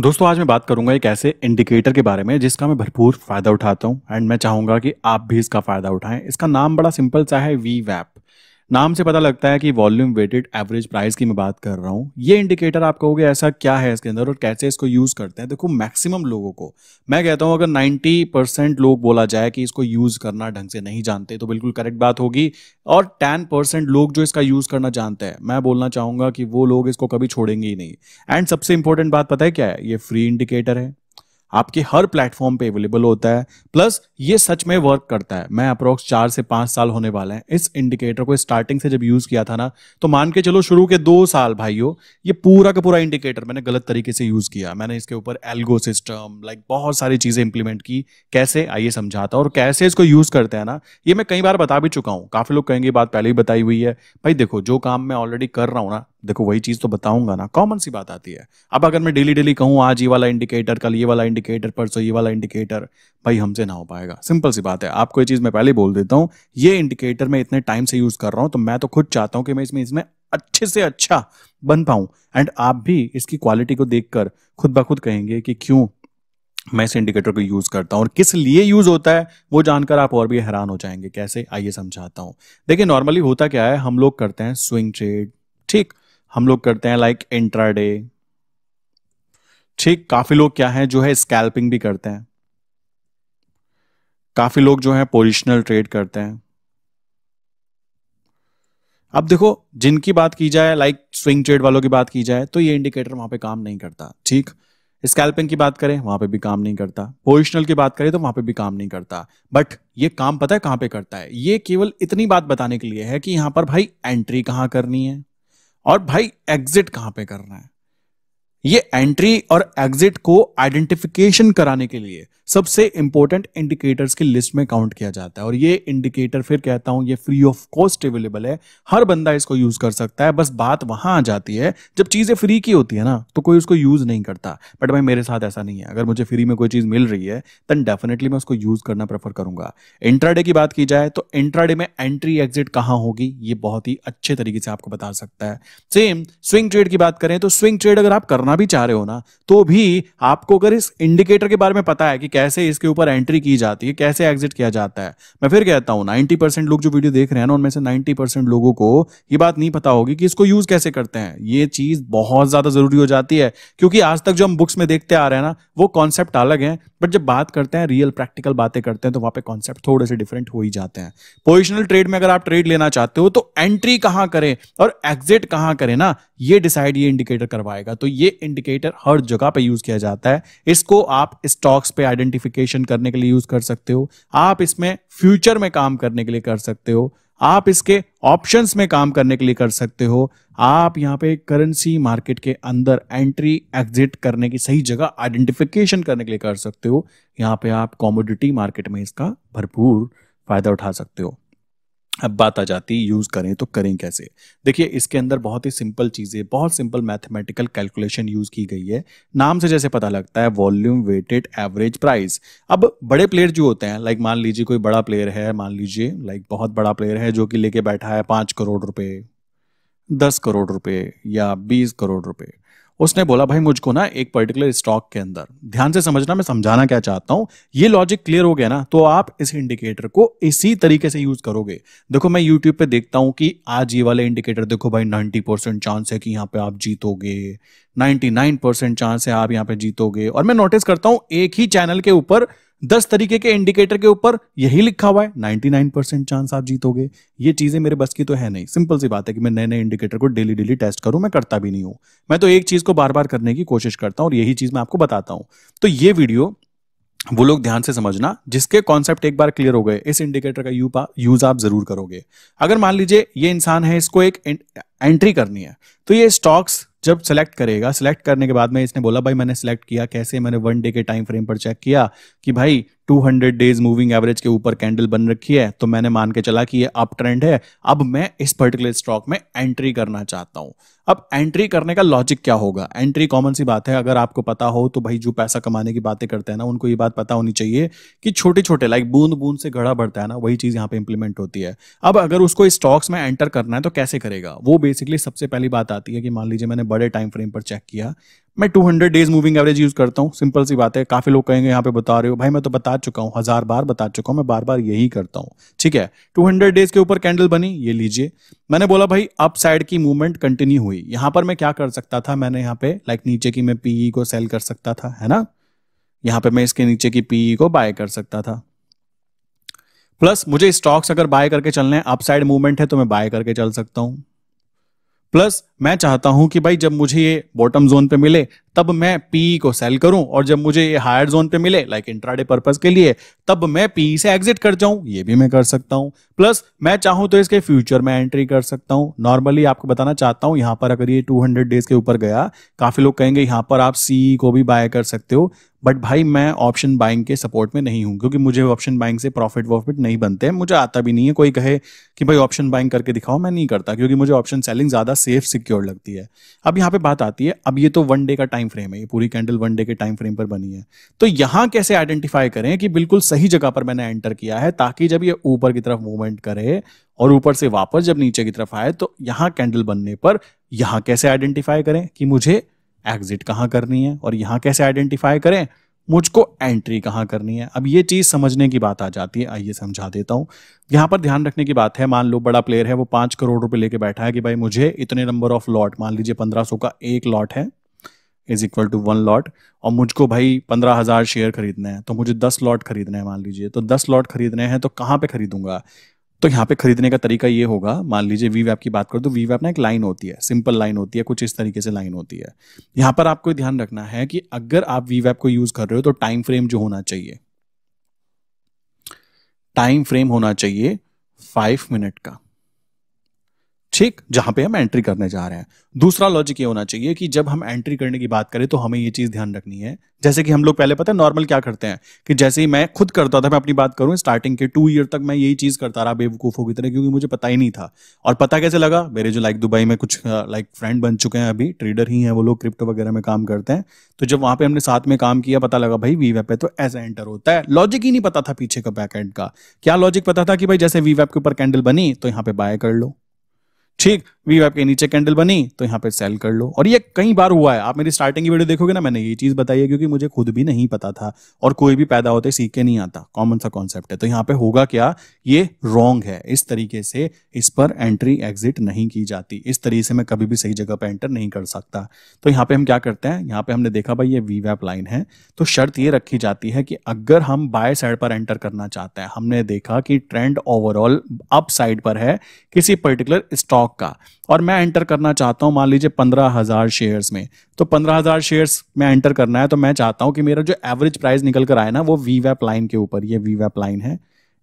दोस्तों आज मैं बात करूंगा एक ऐसे इंडिकेटर के बारे में जिसका मैं भरपूर फ़ायदा उठाता हूं एंड मैं चाहूंगा कि आप भी इसका फ़ायदा उठाएं इसका नाम बड़ा सिंपल सा है वी वैप नाम से पता लगता है कि वॉल्यूम वेटेड एवरेज प्राइस की मैं बात कर रहा हूँ ये इंडिकेटर आप कहोगे ऐसा क्या है इसके अंदर और कैसे इसको यूज़ करते हैं देखो मैक्सिमम लोगों को मैं कहता हूँ अगर 90 परसेंट लोग बोला जाए कि इसको यूज़ करना ढंग से नहीं जानते तो बिल्कुल करेक्ट बात होगी और टेन परसेंट लोग जो इसका यूज़ करना जानते हैं मैं बोलना चाहूंगा कि वो लोग इसको कभी छोड़ेंगे ही नहीं एंड सबसे इंपॉर्टेंट बात पता है क्या है ये फ्री इंडिकेटर है आपके हर प्लेटफॉर्म पे अवेलेबल होता है प्लस ये सच में वर्क करता है मैं अप्रोक्स चार से पांच साल होने वाला है इस इंडिकेटर को स्टार्टिंग से जब यूज किया था ना तो मान के चलो शुरू के दो साल भाइयों ये पूरा का पूरा इंडिकेटर मैंने गलत तरीके से यूज किया मैंने इसके ऊपर एल्गो सिस्टम लाइक बहुत सारी चीजें इंप्लीमेंट की कैसे आइए समझाता और कैसे इसको यूज करते हैं ना ये मैं कई बार बता भी चुका हूँ काफी लोग कहेंगे बात पहले ही बताई हुई है भाई देखो जो काम मैं ऑलरेडी कर रहा हूँ ना देखो वही चीज़ तो बताऊंगा ना कॉमन सी बात आती है अब अगर मैं डेली डेली कहूं आज ये वाला इंडिकेटर कल ये वाला इंडिकेटर परसों ये वाला इंडिकेटर भाई हमसे ना हो पाएगा सिंपल सी बात है आपको ये चीज़ मैं पहले बोल देता हूँ ये इंडिकेटर मैं इतने टाइम से यूज़ कर रहा हूँ तो मैं तो खुद चाहता हूँ कि मैं इसमें इसमें अच्छे से अच्छा बन पाऊं एंड आप भी इसकी क्वालिटी को देख कर खुद ब खुद कहेंगे कि क्यों मैं इस इंडिकेटर को यूज़ करता हूँ और किस लिए यूज़ होता है वो जानकर आप और भी हैरान हो जाएंगे कैसे आइए समझाता हूं देखिए नॉर्मली होता क्या है हम लोग करते हैं स्विंग ट्रेड ठीक हम लोग करते हैं लाइक इंट्राडे ठीक काफी लोग क्या है जो है स्कैल्पिंग भी करते हैं काफी लोग जो है पोजिशनल ट्रेड करते हैं अब देखो जिनकी बात की जाए लाइक स्विंग ट्रेड वालों की बात की जाए तो ये इंडिकेटर वहां पे काम नहीं करता ठीक स्कैल्पिंग की बात करें वहां पे भी काम नहीं करता पोजिशनल की बात करें तो वहां पे भी काम नहीं करता बट ये काम पता है कहां पे करता है ये केवल इतनी बात बताने के लिए है कि यहां पर भाई एंट्री कहां करनी है और भाई एग्जिट कहां पे करना है ये एंट्री और एग्जिट को आइडेंटिफिकेशन कराने के लिए सबसे इंपॉर्टेंट इंडिकेटर्स की लिस्ट में काउंट किया जाता है और ये इंडिकेटर फिर कहता हूं ये फ्री ऑफ कॉस्ट अवेलेबल है हर बंदा इसको यूज कर सकता है बस बात वहां आ जाती है जब चीजें फ्री की होती है ना तो कोई उसको यूज नहीं करता बट भाई मेरे साथ ऐसा नहीं है अगर मुझे फ्री में कोई चीज मिल रही है देन डेफिनेटली मैं उसको यूज करना प्रेफर करूंगा इंट्राडे की बात की जाए तो इंट्राडे में एंट्री एग्जिट कहां होगी ये बहुत ही अच्छे तरीके से आपको बता सकता है सेम स्विंग ट्रेड की बात करें तो स्विंग ट्रेड अगर आप करना भी चाह रहे हो ना तो भी आपको अगर इस इंडिकेटर के बारे में पता है कि कैसे इसके ऊपर एंट्री की जाती है कैसे एग्जिट किया जाता है मैं फिर कहता हूँ नाइन्टी परसेंट लोग जो वीडियो देख रहे हैं ना उनमें से नाइन्टी परसेंट लोगों को ये बात नहीं पता होगी कि इसको यूज कैसे करते हैं ये चीज बहुत ज्यादा जरूरी हो जाती है क्योंकि आज तक जो हम बुक्स में देखते आ रहे हैं ना वो कॉन्सेप्ट अलग है बट जब बात करते हैं रियल प्रैक्टिकल बातें करते हैं तो वहां पे कॉन्सेप्ट थोड़े से डिफरेंट हो ही जाते हैं पोजिशनल ट्रेड में अगर आप ट्रेड लेना चाहते हो तो एंट्री कहां करें और एग्जिट कहां करें ना ये डिसाइड ये इंडिकेटर करवाएगा तो ये इंडिकेटर हर जगह पे यूज किया जाता है इसको आप स्टॉक्स पे आइडेंट आइडेंटिफिकेशन करने के लिए यूज कर सकते हो आप इसमें फ्यूचर में काम करने के लिए कर सकते हो आप इसके ऑप्शंस में काम करने के लिए कर सकते हो आप यहाँ पे करेंसी मार्केट के अंदर एंट्री एग्जिट करने की सही जगह आइडेंटिफिकेशन करने के लिए कर सकते हो यहाँ पे आप कॉमोडिटी मार्केट में इसका भरपूर फायदा उठा सकते हो अब बात आ जाती है यूज़ करें तो करें कैसे देखिए इसके अंदर बहुत ही सिंपल चीज़ें बहुत सिंपल मैथमेटिकल कैलकुलेशन यूज़ की गई है नाम से जैसे पता लगता है वॉल्यूम वेटेड एवरेज प्राइस अब बड़े प्लेयर जो होते हैं लाइक मान लीजिए कोई बड़ा प्लेयर है मान लीजिए लाइक बहुत बड़ा प्लेयर है जो कि लेके बैठा है पाँच करोड़ रुपये दस करोड़ रुपये या बीस करोड़ रुपये उसने बोला भाई मुझको ना एक पर्टिकुलर स्टॉक के अंदर ध्यान से समझना मैं समझाना क्या चाहता हूं ये लॉजिक क्लियर हो गया ना तो आप इस इंडिकेटर को इसी तरीके से यूज करोगे देखो मैं यूट्यूब पे देखता हूं कि आज ये वाले इंडिकेटर देखो भाई नाइन्टी परसेंट चांस है कि यहाँ पे आप जीतोगे नाइनटी नाइन परसेंट चांस है आप यहाँ पे जीतोगे और मैं नोटिस करता हूं एक ही चैनल के ऊपर दस तरीके के इंडिकेटर के ऊपर यही लिखा हुआ है नाइन परसेंट चांस आप जीतोगे ये चीजें मेरे बस की तो है नहीं सिंपल सी बात है कि मैं नए नए इंडिकेटर को डेली डेली टेस्ट करूं मैं करता भी नहीं हूं मैं तो एक चीज को बार बार करने की कोशिश करता हूं और यही चीज मैं आपको बताता हूं तो ये वीडियो वो लोग ध्यान से समझना जिसके कॉन्सेप्ट एक बार क्लियर हो गए इस इंडिकेटर का यूज आप जरूर करोगे अगर मान लीजिए ये इंसान है इसको एक एंट्री करनी है तो ये स्टॉक्स जब सेलेक्ट करेगा सेलेक्ट करने के बाद में इसने बोला भाई मैंने सेलेक्ट किया कैसे मैंने वन डे के टाइम फ्रेम पर चेक किया कि भाई 200 डेज मूविंग एवरेज के ऊपर कैंडल बन रखी है तो मैंने मान के चला कि ये अप ट्रेंड है अब मैं इस पर्टिकुलर स्टॉक में एंट्री करना चाहता हूँ अब एंट्री करने का लॉजिक क्या होगा एंट्री कॉमन सी बात है अगर आपको पता हो तो भाई जो पैसा कमाने की बातें करते हैं ना उनको ये बात पता होनी चाहिए कि छोटे छोटे लाइक बूंद बूंद से घड़ा बढ़ता है ना वही चीज़ यहाँ पे इंप्लीमेंट होती है अब अगर उसको स्टॉक्स में एंटर करना है तो कैसे करेगा वो बेसिकली सबसे पहली बात आती है कि मान लीजिए मैंने बड़े टाइम फ्रेम पर चेक किया मैं 200 डेज मूविंग एवरेज यूज करता हूँ सिंपल सी बात है काफी लोग कहेंगे यहाँ पे बता रहे हो भाई मैं तो बता चुका हूँ हजार बार बता चुका हूँ मैं बार बार यही करता हूँ ठीक है 200 डेज के ऊपर कैंडल बनी ये लीजिए मैंने बोला भाई अप साइड की मूवमेंट कंटिन्यू हुई यहाँ पर मैं क्या कर सकता था मैंने यहाँ पे लाइक नीचे की मैं पीई e को सेल कर सकता था है ना यहाँ पे मैं इसके नीचे की पीई e को बाय कर सकता था प्लस मुझे स्टॉक्स अगर बाय करके चलने हैं अपसाइड मूवमेंट है तो मैं बाय करके चल सकता हूँ प्लस मैं चाहता हूं कि भाई जब मुझे ये बॉटम जोन पे मिले तब मैं पी को सेल करूं और जब मुझे ये हायर जोन पे मिले लाइक इंट्राडे पर्पज के लिए तब मैं पी से एग्जिट कर जाऊं ये भी मैं कर सकता हूं प्लस मैं चाहूं तो इसके फ्यूचर में एंट्री कर सकता हूं नॉर्मली आपको बताना चाहता हूं यहां पर अगर ये 200 डेज के ऊपर गया काफी लोग कहेंगे यहां पर आप सी को भी बाय कर सकते हो बट भाई मैं ऑप्शन बाइंग के सपोर्ट में नहीं हूं क्योंकि मुझे ऑप्शन बाइंग से प्रॉफिट वॉफिट नहीं बनते मुझे आता भी नहीं है कोई कहे कि भाई ऑप्शन बाइंग करके दिखाओ मैं नहीं करता क्योंकि मुझे ऑप्शन सेलिंग ज्यादा सेफ सिक्योर सिक्योर लगती है अब यहाँ पे बात आती है अब ये तो वन डे का टाइम फ्रेम है ये पूरी कैंडल वन डे के टाइम फ्रेम पर बनी है तो यहाँ कैसे आइडेंटिफाई करें कि बिल्कुल सही जगह पर मैंने एंटर किया है ताकि जब ये ऊपर की तरफ मूवमेंट करे और ऊपर से वापस जब नीचे की तरफ आए तो यहाँ कैंडल बनने पर यहाँ कैसे आइडेंटिफाई करें कि मुझे एग्जिट कहाँ करनी है और यहाँ कैसे आइडेंटिफाई करें मुझको एंट्री कहाँ करनी है अब ये चीज़ समझने की बात आ जाती है आइए समझा देता हूँ यहाँ पर ध्यान रखने की बात है मान लो बड़ा प्लेयर है वो पांच करोड़ रुपए लेके बैठा है कि भाई मुझे इतने नंबर ऑफ लॉट मान लीजिए पंद्रह सौ का एक लॉट है is equal to one lot और मुझको भाई पंद्रह हज़ार शेयर खरीदने हैं तो मुझे दस लॉट खरीदने हैं मान लीजिए तो दस लॉट खरीदने हैं तो कहाँ पे खरीदूंगा तो यहाँ पे खरीदने का तरीका ये होगा मान लीजिए वी वैप की बात करो तो वी वैप ना एक लाइन होती है सिंपल लाइन होती है कुछ इस तरीके से लाइन होती है यहाँ पर आपको ध्यान रखना है कि अगर आप वी वैप को यूज कर रहे हो तो टाइम फ्रेम जो होना चाहिए टाइम फ्रेम होना चाहिए फाइव मिनट का ठीक जहां पे हम एंट्री करने जा रहे हैं दूसरा लॉजिक ये होना चाहिए कि जब हम एंट्री करने की बात करें तो हमें ये चीज ध्यान रखनी है जैसे कि हम लोग पहले पता है नॉर्मल क्या करते हैं कि जैसे ही मैं खुद करता था मैं अपनी बात करूं स्टार्टिंग के टू ईयर तक मैं यही चीज करता रहा बेवकूफों की तरह क्योंकि मुझे पता ही नहीं था और पता कैसे लगा मेरे जो लाइक दुबई में कुछ लाइक फ्रेंड बन चुके हैं अभी ट्रेडर ही हैं वो लोग क्रिप्टो वगैरह में काम करते हैं तो जब वहां पर हमने साथ में काम किया पता लगा भाई वी पे तो ऐसा एंटर होता है लॉजिक ही नहीं पता था पीछे का बैक एंड का क्या लॉजिक पता था कि भाई जैसे वी के ऊपर कैंडल बनी तो यहाँ पे बाय कर लो ठीक वी के नीचे कैंडल बनी तो यहाँ पे सेल कर लो और ये कई बार हुआ है आप मेरी स्टार्टिंग की वीडियो देखोगे ना मैंने ये चीज बताई है क्योंकि मुझे खुद भी नहीं पता था और कोई भी पैदा होते सीख के नहीं आता कॉमन सा कॉन्सेप्ट है तो यहाँ पे होगा क्या ये रॉन्ग है इस तरीके से इस पर एंट्री एग्जिट नहीं की जाती इस तरीके से मैं कभी भी सही जगह पर एंटर नहीं कर सकता तो यहाँ पे हम क्या करते हैं यहाँ पे हमने देखा भाई ये वी वैप लाइन है तो शर्त ये रखी जाती है कि अगर हम बाय साइड पर एंटर करना चाहते हैं हमने देखा कि ट्रेंड ओवरऑल अप साइड पर है किसी पर्टिकुलर स्टॉक का और मैं एंटर करना चाहता हूं मान लीजिए पंद्रह हज़ार शेयर्स में तो पंद्रह हज़ार शेयर्स में एंटर करना है तो मैं चाहता हूं कि मेरा जो एवरेज प्राइस निकल कर आए ना वो वी वैप लाइन के ऊपर ये वी वैप लाइन है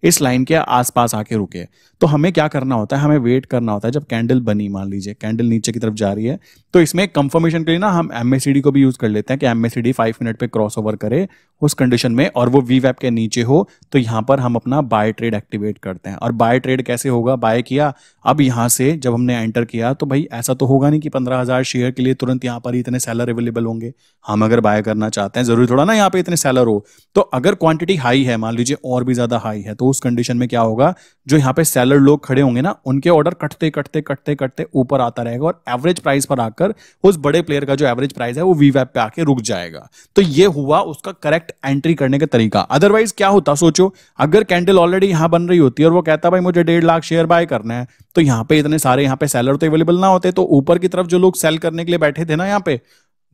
इस लाइन के आसपास आके रुके तो हमें क्या करना होता है हमें वेट करना होता है जब कैंडल बनी मान लीजिए कैंडल नीचे की तरफ जा रही है तो इसमें कंफर्मेशन के लिए ना हम एम को भी यूज कर लेते हैं कि एम एस मिनट पे क्रॉस ओवर करे उस कंडीशन में और वो वी के नीचे हो तो यहाँ पर हम अपना बाय ट्रेड एक्टिवेट करते हैं और बाय ट्रेड कैसे होगा बाय किया अब यहाँ से जब हमने एंटर किया तो भाई ऐसा तो होगा नहीं कि पंद्रह हज़ार शेयर के लिए तुरंत यहाँ पर इतने सैलर अवेलेबल होंगे हम अगर बाय करना चाहते हैं जरूरी थोड़ा ना यहाँ पे इतने सैलर हो तो अगर क्वांटिटी हाई है मान लीजिए और भी ज़्यादा हाई है तो उस कंडीशन में क्या होगा जो यहाँ पे सेलर लोग खड़े होंगे ना उनके ऑर्डर कटते कटते कटते कटते ऊपर आता रहेगा और एवरेज प्राइस पर आकर उस बड़े प्लेयर का जो एवरेज प्राइस है वो वी वैप पे आके रुक जाएगा तो ये हुआ उसका करेक्ट एंट्री करने का तरीका अदरवाइज क्या होता सोचो अगर कैंडल ऑलरेडी यहाँ बन रही होती है और वो कहता भाई मुझे डेढ़ लाख शेयर बाय करना है तो यहाँ पे इतने सारे यहाँ पे सेलर तो अवेलेबल ना होते तो ऊपर की तरफ जो लोग सेल करने के लिए बैठे थे ना यहाँ पे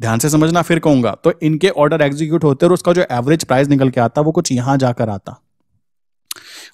ध्यान से समझना फिर कहूंगा तो इनके ऑर्डर एग्जीक्यूट होते और उसका जो एवरेज प्राइस निकल के आता वो कुछ यहां जाकर आता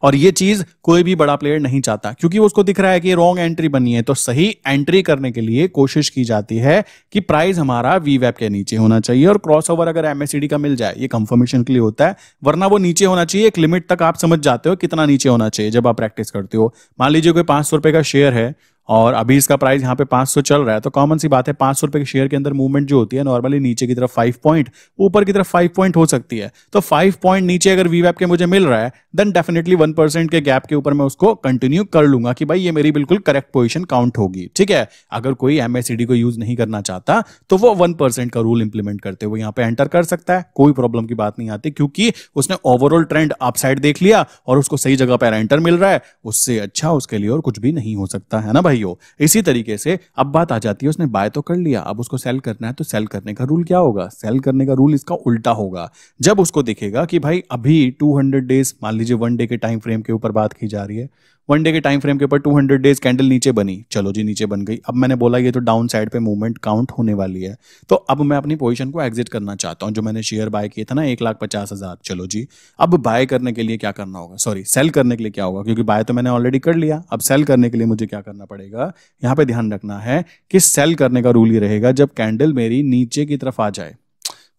और ये चीज कोई भी बड़ा प्लेयर नहीं चाहता क्योंकि उसको दिख रहा है कि रॉन्ग एंट्री बनी है तो सही एंट्री करने के लिए कोशिश की जाती है कि प्राइस हमारा वी के नीचे होना चाहिए और क्रॉस अगर एमएससीडी का मिल जाए ये कंफर्मेशन के लिए होता है वरना वो नीचे होना चाहिए एक लिमिट तक आप समझ जाते हो कितना नीचे होना चाहिए जब आप प्रैक्टिस करते हो मान लीजिए कोई पांच सौ रुपए का शेयर है और अभी इसका प्राइस यहाँ पे 500 चल रहा है तो कॉमन सी बात है पांच सौ रुपए के शेयर के अंदर मूवमेंट जो होती है नॉर्मली नीचे की तरफ फाइव पॉइंट ऊपर की तरफ फाइव पॉइंट हो सकती है तो फाइव पॉइंट नीचे अगर वी के मुझे मिल रहा है देन डेफिनेटली वन परसेंट के गैप के ऊपर मैं उसको कंटिन्यू कर लूंगा कि भाई ये मेरी बिल्कुल करेक्ट पोजिशन काउंट होगी ठीक है अगर कोई एमएससीडी को यूज नहीं करना चाहता तो वो वन का रूल इंप्लीमेंट करते हुए यहाँ पे एंटर कर सकता है कोई प्रॉब्लम की बात नहीं आती क्योंकि उसने ओवरऑल ट्रेंड अपसाइड देख लिया और उसको सही जगह पर एंटर मिल रहा है उससे अच्छा उसके लिए और कुछ भी नहीं हो सकता है ना भाई भाई हो इसी तरीके से अब बात आ जाती है उसने बाय तो कर लिया अब उसको सेल करना है तो सेल करने का रूल क्या होगा सेल करने का रूल इसका उल्टा होगा जब उसको दिखेगा कि भाई अभी टू डेज मान लीजिए वन डे के टाइम फ्रेम के ऊपर बात की जा रही है वन डे के टाइम फ्रेम के ऊपर टू हंड्रेड डेज कैंडल नीचे बनी चलो जी नीचे बन गई अब मैंने बोला ये तो डाउन साइड पे मूवमेंट काउंट होने वाली है तो अब मैं अपनी पोजीशन को एग्जिट करना चाहता हूँ जो मैंने शेयर बाय किए था ना एक लाख पचास हज़ार चलो जी अब बाय करने के लिए क्या करना होगा सॉरी सेल करने के लिए क्या होगा क्योंकि बाय तो मैंने ऑलरेडी कर लिया अब सेल करने के लिए मुझे क्या करना पड़ेगा यहाँ पे ध्यान रखना है कि सेल करने का रूल ये रहेगा जब कैंडल मेरी नीचे की तरफ आ जाए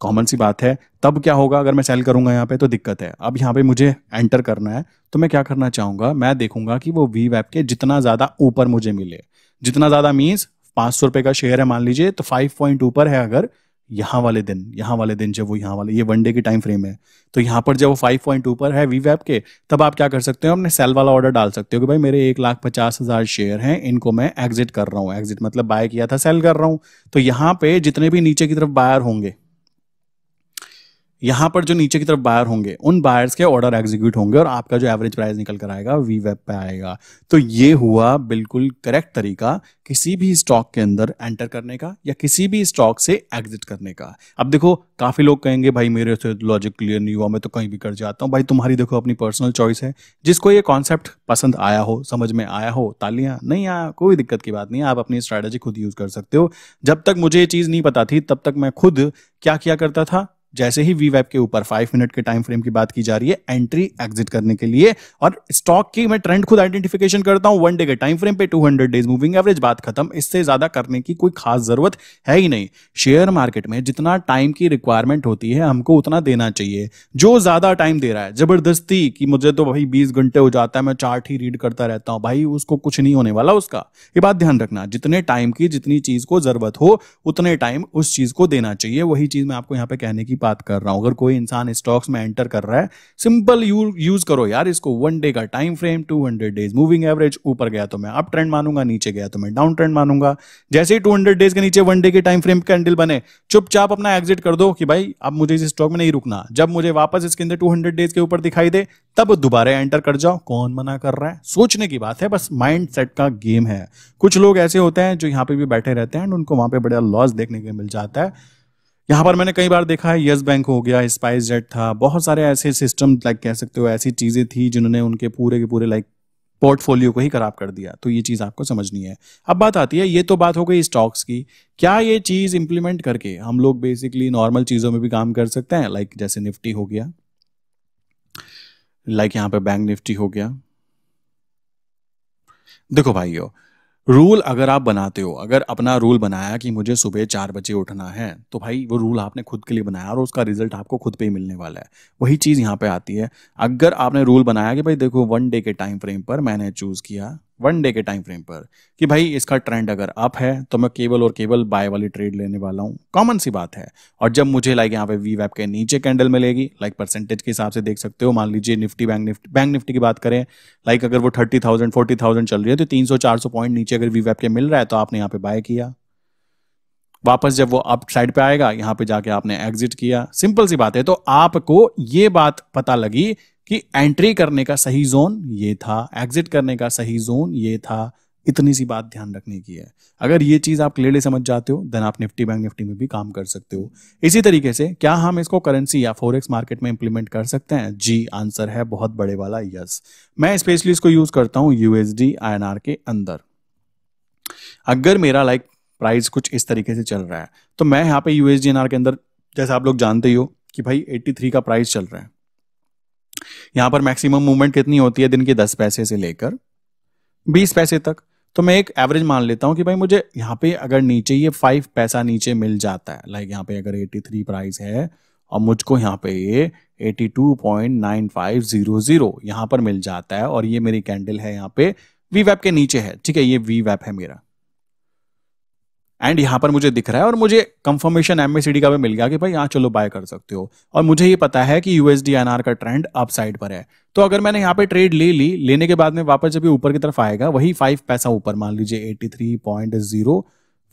कॉमन सी बात है तब क्या होगा अगर मैं सेल करूंगा यहाँ पे तो दिक्कत है अब यहाँ पे मुझे एंटर करना है तो मैं क्या करना चाहूंगा मैं देखूंगा कि वो वी वैप के जितना ज़्यादा ऊपर मुझे मिले जितना ज़्यादा मीन्स पांच सौ रुपए का शेयर है मान लीजिए तो फाइव पॉइंट ऊपर है अगर यहाँ वाले दिन यहाँ वाले दिन जब वो यहाँ वाले ये वनडे की टाइम फ्रेम है तो यहाँ पर जब वो फाइव पॉइंट ऊपर है वी वैप के तब आप क्या कर सकते हो अपने सेल वाला ऑर्डर डाल सकते हो कि भाई मेरे एक लाख पचास हज़ार शेयर हैं इनको मैं एग्जिट कर रहा हूँ एग्जिट मतलब बाय किया था सेल कर रहा हूँ तो यहाँ पे जितने भी नीचे की तरफ बायर होंगे यहाँ पर जो नीचे की तरफ बायर होंगे उन बायर्स के ऑर्डर एग्जीक्यूट होंगे और आपका जो एवरेज प्राइस निकल कर आएगा वी वेब पे आएगा तो ये हुआ बिल्कुल करेक्ट तरीका किसी भी स्टॉक के अंदर एंटर करने का या किसी भी स्टॉक से एग्जिट करने का अब देखो काफ़ी लोग कहेंगे भाई मेरे से लॉजिक क्लियर नहीं हुआ मैं तो कहीं भी कर जाता हूँ भाई तुम्हारी देखो अपनी पर्सनल चॉइस है जिसको ये कॉन्सेप्ट पसंद आया हो समझ में आया हो तालियाँ नहीं आया कोई दिक्कत की बात नहीं है आप अपनी स्ट्रैटेजी खुद यूज़ कर सकते हो जब तक मुझे ये चीज़ नहीं पता थी तब तक मैं खुद क्या किया करता था जैसे ही वी के ऊपर फाइव मिनट के टाइम फ्रेम की बात की जा रही है एंट्री एग्जिट करने के लिए और स्टॉक की मैं ट्रेंड खुद आइडेंटिफिकेशन करता हूं वन डे के टाइम फ्रेम पे हंड्रेड डेज मूविंग एवरेज बात खत्म इससे ज्यादा करने की कोई खास जरूरत है ही नहीं शेयर मार्केट में जितना टाइम की रिक्वायरमेंट होती है हमको उतना देना चाहिए जो ज्यादा टाइम दे रहा है जबरदस्ती कि मुझे तो भाई बीस घंटे हो जाता है मैं चार्ट ही रीड करता रहता हूँ भाई उसको कुछ नहीं होने वाला उसका ये बात ध्यान रखना जितने टाइम की जितनी चीज को जरूरत हो उतने टाइम उस चीज को देना चाहिए वही चीज मैं आपको यहाँ पे कहने की बात कर रहा हूं अगर कोई इंसान स्टॉक्स में एंटर कर रहा है सिंपल यू यूज करो यार इसको वन डे का time frame two hundred days moving average ऊपर गया तो मैं अप ट्रेंड मानूंगा नीचे गया तो मैं डाउन ट्रेंड मानूंगा जैसे ही टू हंड्रेड डेज के नीचे वन डे के टाइम फ्रेम कैंडल बने चुपचाप अपना एग्जिट कर दो कि भाई अब मुझे इस स्टॉक में नहीं रुकना जब मुझे वापस इसके अंदर टू डेज के ऊपर दिखाई दे तब दोबारा एंटर कर जाओ कौन मना कर रहा है सोचने की बात है बस माइंड सेट का गेम है कुछ लोग ऐसे होते हैं जो यहाँ पे भी बैठे रहते हैं एंड उनको वहां पे बड़ा लॉस देखने को मिल जाता है यहाँ पर मैंने कई बार देखा है यस बैंक हो गया स्पाइस जेट था बहुत सारे ऐसे सिस्टम लाइक कह सकते हो ऐसी चीज़ें थी जिन्होंने उनके पूरे के पूरे लाइक पोर्टफोलियो को ही खराब कर दिया तो ये चीज़ आपको समझनी है अब बात आती है ये तो बात हो गई स्टॉक्स की क्या ये चीज़ इंप्लीमेंट करके हम लोग बेसिकली नॉर्मल चीज़ों में भी काम कर सकते हैं लाइक जैसे निफ्टी हो गया लाइक यहां पर बैंक निफ्टी हो गया देखो भाइयों रूल अगर आप बनाते हो अगर अपना रूल बनाया कि मुझे सुबह चार बजे उठना है तो भाई वो रूल आपने खुद के लिए बनाया और उसका रिजल्ट आपको खुद पे ही मिलने वाला है वही चीज़ यहाँ पे आती है अगर आपने रूल बनाया कि भाई देखो वन डे के टाइम फ्रेम पर मैंने चूज़ किया वन डे के टाइम फ्रेम पर कि भाई इसका ट्रेंड अगर अप है तो मैं केवल और केवल बाय वाली ट्रेड लेने वाला हूँ कॉमन सी बात है और जब मुझे लाइक यहाँ पे वी वैप के नीचे कैंडल मिलेगी लाइक परसेंटेज के हिसाब से देख सकते हो मान लीजिए Nifty bank Nifty bank Nifty की बात करें लाइक अगर वो थर्टी थाउजेंड फोर्टी थाउजेंड चल रही है तो तीन सौ चार सौ पॉइंट नीचे अगर वी वैप के मिल रहा है तो आपने यहाँ पे बाय किया वापस जब वो अप साइड पे आएगा यहाँ पे जाके आपने एग्जिट किया सिंपल सी बात है तो आपको ये बात पता लगी कि एंट्री करने का सही जोन ये था एग्जिट करने का सही जोन ये था इतनी सी बात ध्यान रखने की है अगर ये चीज़ आप क्लियरली समझ जाते हो देन आप निफ्टी बैंक निफ्टी में भी काम कर सकते हो इसी तरीके से क्या हम इसको करेंसी या फोरेक्स मार्केट में इंप्लीमेंट कर सकते हैं जी आंसर है बहुत बड़े वाला यस मैं स्पेशली इसको यूज़ करता हूं यूएसडी आई के अंदर अगर मेरा लाइक प्राइस कुछ इस तरीके से चल रहा है तो मैं यहाँ पे यूएसडी एनआर के अंदर जैसे आप लोग जानते ही हो कि भाई 83 का प्राइस चल रहा है यहां पर मैक्सिमम मूवमेंट कितनी होती है दिन के दस पैसे से लेकर बीस पैसे तक तो मैं एक एवरेज मान लेता हूं कि भाई मुझे यहाँ पे अगर नीचे ये फाइव पैसा नीचे मिल जाता है लाइक यहाँ पे अगर एटी थ्री प्राइस है और मुझको यहाँ पे ये eighty two point nine five zero zero यहाँ पर मिल जाता है और ये मेरी कैंडल है यहाँ पे वी वैप के नीचे है ठीक है ये वी वैप है मेरा एंड यहाँ पर मुझे दिख रहा है और मुझे कंफर्मेशन एम का भी मिल गया कि भाई यहाँ चलो बाय कर सकते हो और मुझे ये पता है कि यूएसडी एनआर का ट्रेंड अप साइड पर है तो अगर मैंने यहाँ पे ट्रेड ले ली लेने के बाद में वापस जब ये ऊपर की तरफ आएगा वही फाइव पैसा ऊपर मान लीजिए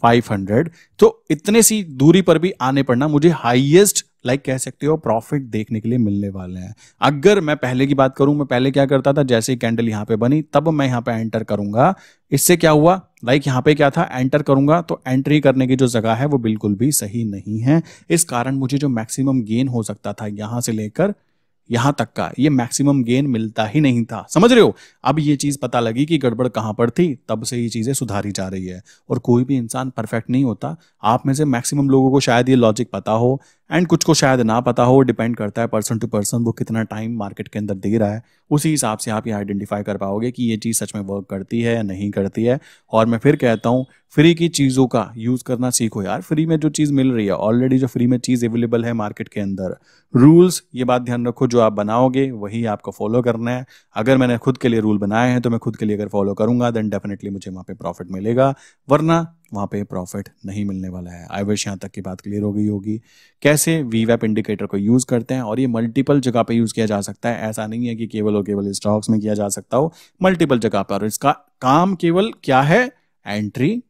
फाइव 500 तो इतने सी दूरी पर भी आने पड़ना मुझे हाईएस्ट लाइक like कह सकते हो प्रॉफिट देखने के लिए मिलने वाले हैं अगर मैं पहले की बात करूं मैं पहले क्या करता था जैसे ही कैंडल यहाँ पे बनी तब मैं यहाँ पे एंटर करूंगा इससे क्या हुआ लाइक like यहाँ पे क्या था एंटर करूंगा तो एंट्री करने की जो जगह है वो बिल्कुल भी सही नहीं है इस कारण मुझे जो मैक्सिमम गेन हो सकता था यहां से लेकर यहां तक का ये मैक्सिमम गेन मिलता ही नहीं था समझ रहे हो अब ये चीज पता लगी कि गड़बड़ कहां पर थी तब से ये चीजें सुधारी जा रही है और कोई भी इंसान परफेक्ट नहीं होता आप में से मैक्सिमम लोगों को शायद ये लॉजिक पता हो एंड कुछ को शायद ना पता हो डिपेंड करता है पर्सन टू पर्सन वो कितना टाइम मार्केट के अंदर दे रहा है उसी हिसाब से आप ये आइडेंटिफाई कर पाओगे कि ये चीज़ सच में वर्क करती है या नहीं करती है और मैं फिर कहता हूँ फ्री की चीज़ों का यूज़ करना सीखो यार फ्री में जो चीज़ मिल रही है ऑलरेडी जो फ्री में चीज़ अवेलेबल है मार्केट के अंदर रूल्स ये बात ध्यान रखो जो आप बनाओगे वही आपको फॉलो करना है अगर मैंने खुद के लिए रूल बनाए हैं तो मैं खुद के लिए अगर फॉलो करूंगा देन डेफिनेटली मुझे वहाँ पे प्रॉफिट मिलेगा वरना वहाँ पे प्रॉफिट नहीं मिलने वाला है आई विश यहाँ तक की बात क्लियर हो गई होगी कैसे वी वैप इंडिकेटर को यूज़ करते हैं और ये मल्टीपल जगह पे यूज़ किया जा सकता है ऐसा नहीं है कि केवल और केवल स्टॉक्स में किया जा सकता हो मल्टीपल जगह पर और इसका काम केवल क्या है एंट्री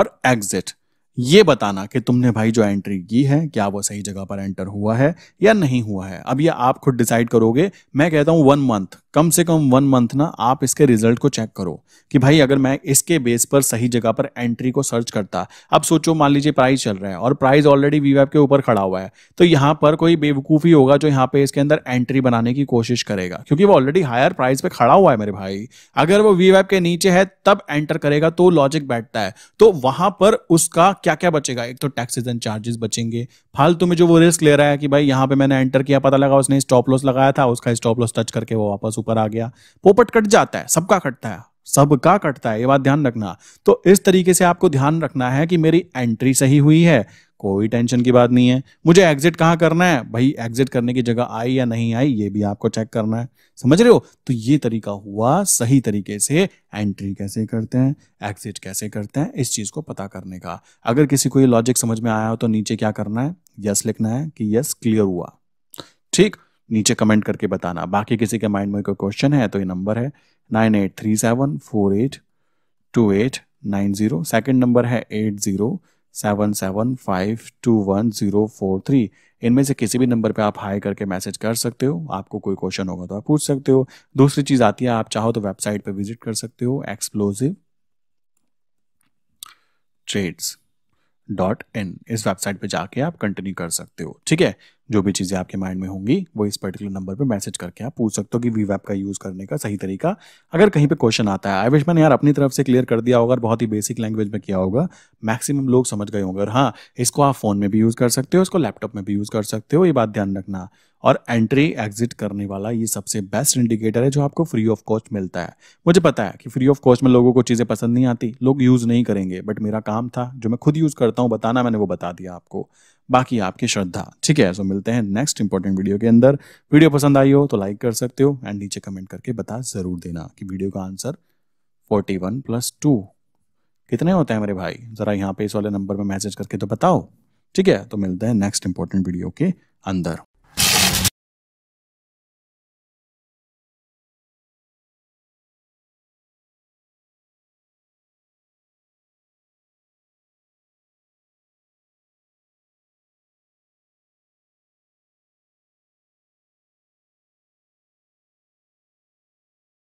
और एग्जिट ये बताना कि तुमने भाई जो एंट्री की है क्या वो सही जगह पर एंटर हुआ है या नहीं हुआ है अब ये आप खुद डिसाइड करोगे मैं कहता हूँ वन मंथ कम से कम वन मंथ ना आप इसके रिजल्ट को चेक करो कि भाई अगर मैं इसके बेस पर सही जगह पर एंट्री को सर्च करता अब सोचो मान लीजिए प्राइस चल रहा है और प्राइस ऑलरेडी वी के ऊपर खड़ा हुआ है तो यहाँ पर कोई बेवकूफ़ी होगा जो यहाँ पे इसके अंदर एंट्री बनाने की कोशिश करेगा क्योंकि वो ऑलरेडी हायर प्राइस पे खड़ा हुआ है मेरे भाई अगर वो वी के नीचे है तब एंटर करेगा तो लॉजिक बैठता है तो वहां पर उसका क्या क्या बचेगा एक तो टैक्सेज एंड चार्जेस बचेंगे फालतू में जो वो रिस्क ले रहा है कि भाई यहाँ पे मैंने एंटर किया पता लगा उसने स्टॉप लॉस लगाया था उसका स्टॉप लॉस टच करके वो वापस ऊपर आ गया पोपट कट जाता है सबका कटता है सबका कटता है ये बात ध्यान रखना तो इस तरीके से आपको ध्यान रखना है कि मेरी एंट्री सही हुई है कोई टेंशन की बात नहीं है मुझे एग्जिट कहाँ करना है भाई एग्जिट करने की जगह आई या नहीं आई ये भी आपको चेक करना है समझ रहे हो तो ये तरीका हुआ सही तरीके से एंट्री कैसे करते हैं एग्जिट कैसे करते हैं इस चीज़ को पता करने का अगर किसी को ये लॉजिक समझ में आया हो तो नीचे क्या करना है यस लिखना है कि यस क्लियर हुआ ठीक नीचे कमेंट करके बताना बाकी किसी के माइंड में कोई क्वेश्चन है तो ये नंबर है nine eight three seven four eight two eight nine zero second number है eight zero seven seven five two one zero four three इनमें से किसी भी नंबर पे आप हाई करके मैसेज कर सकते हो आपको कोई क्वेश्चन होगा तो आप पूछ सकते हो दूसरी चीज़ आती है आप चाहो तो वेबसाइट पे विजिट कर सकते हो एक्सप्लोजिव ट्रेड्स डॉट इन इस वेबसाइट पे जाके आप कंटिन्यू कर सकते हो ठीक है जो भी चीज़ें आपके माइंड में होंगी वो इस पर्टिकुलर नंबर पे मैसेज करके आप पूछ सकते हो कि वी वैप का यूज़ करने का सही तरीका अगर कहीं पे क्वेश्चन आता है आई विश मैंने यार अपनी तरफ से क्लियर कर दिया होगा और बहुत ही बेसिक लैंग्वेज में किया होगा मैक्सिमम लोग समझ गए होंगे और हाँ इसको आप फ़ोन में भी यूज़ कर सकते हो इसको लैपटॉप में भी यूज़ कर सकते हो ये बात ध्यान रखना और एंट्री एग्जिट करने वाला ये सबसे बेस्ट इंडिकेटर है जो आपको फ्री ऑफ कॉस्ट मिलता है मुझे पता है कि फ्री ऑफ कॉस्ट में लोगों को चीज़ें पसंद नहीं आती लोग यूज़ नहीं करेंगे बट मेरा काम था जो मैं खुद यूज़ करता हूँ बताना मैंने वो बता दिया आपको बाकी आपकी श्रद्धा ठीक है सो मिलते हैं नेक्स्ट इंपॉर्टेंट वीडियो के अंदर वीडियो पसंद आई हो तो लाइक कर सकते हो एंड नीचे कमेंट करके बता ज़रूर देना कि वीडियो का answer forty one plus two कितने होते हैं मेरे भाई ज़रा यहाँ पे इस वाले नंबर पर मैसेज करके तो बताओ ठीक है तो मिलते हैं नेक्स्ट इंपॉर्टेंट वीडियो के अंदर